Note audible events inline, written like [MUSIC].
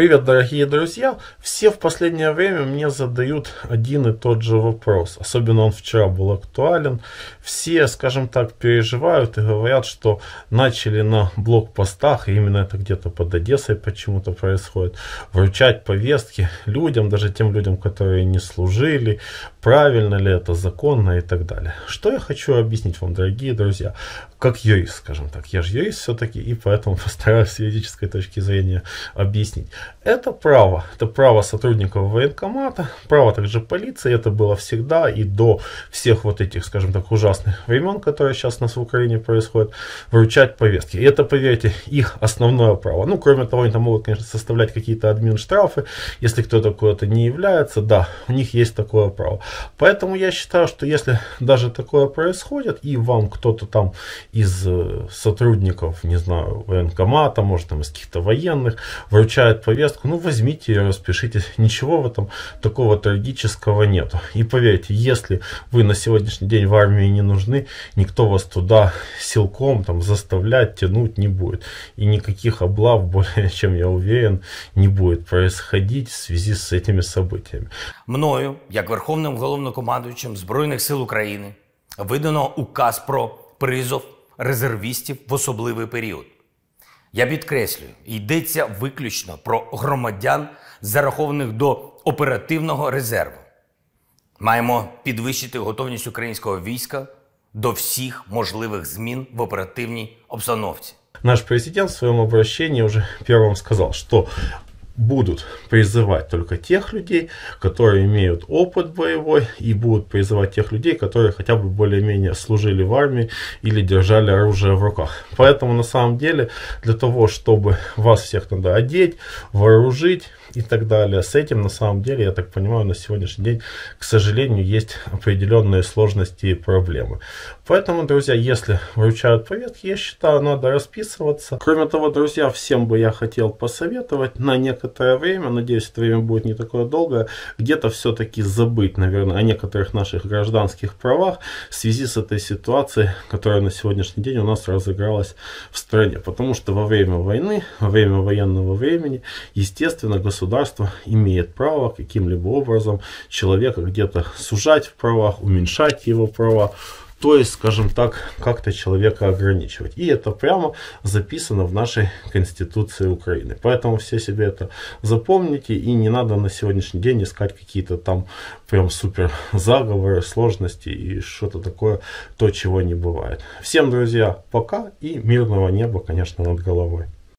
Привет, дорогие друзья! Все в последнее время мне задают один и тот же вопрос. Особенно он вчера был актуален. Все, скажем так, переживают и говорят, что начали на блокпостах, и именно это где-то под Одессой почему-то происходит, вручать повестки людям, даже тем людям, которые не служили, правильно ли это, законно и так далее. Что я хочу объяснить вам, дорогие друзья, как юрист, скажем так. Я же юрист все-таки, и поэтому [LAUGHS] постараюсь с юридической точки зрения объяснить. Это право, это право сотрудников военкомата, право также полиции, это было всегда и до всех вот этих, скажем так, ужасных времен, которые сейчас у нас в Украине происходят, вручать повестки. И это, поверьте, их основное право. Ну, кроме того, они там могут, конечно, составлять какие-то админ штрафы, если кто-то куда-то не является, да, у них есть такое право. Поэтому я считаю, что если даже такое происходит, и вам кто-то там из э, сотрудников, не знаю, военкомата, может, там из каких-то военных, вручает повестки, повестку, ну возьмите ее, распишитесь. Ничего в этом такого трагического нет. И поверьте, если вы на сегодняшний день в армии не нужны, никто вас туда силком там заставлять, тянуть не будет. И никаких облав, более [LAUGHS] чем я уверен, не будет происходить в связи с этими событиями. Мною, як Верховним головнокомандуючим Збройних сил Украины, видано указ про призов резервістів в особливий період. Я підкреслюю, йдеться виключно про громадян, зарахованих до оперативного резерву. Маємо підвищити готовність українського війська до всіх можливих змін в оперативній обстановці. Наш президент в своєму обращении вже первым сказав, що. будут призывать только тех людей, которые имеют опыт боевой и будут призывать тех людей, которые хотя бы более-менее служили в армии или держали оружие в руках. Поэтому на самом деле для того, чтобы вас всех надо одеть, вооружить и так далее, с этим на самом деле, я так понимаю, на сегодняшний день, к сожалению, есть определенные сложности и проблемы. Поэтому, друзья, если вручают повет, я считаю, надо расписываться. Кроме того, друзья, всем бы я хотел посоветовать на некоторые некоторое время, надеюсь, это время будет не такое долгое, где-то все-таки забыть, наверное, о некоторых наших гражданских правах в связи с этой ситуацией, которая на сегодняшний день у нас разыгралась в стране. Потому что во время войны, во время военного времени, естественно, государство имеет право каким-либо образом человека где-то сужать в правах, уменьшать его права, то есть, скажем так, как-то человека ограничивать. И это прямо записано в нашей Конституции Украины. Поэтому все себе это запомните, и не надо на сегодняшний день искать какие-то там прям супер заговоры, сложности и что-то такое, то, чего не бывает. Всем, друзья, пока и мирного неба, конечно, над головой.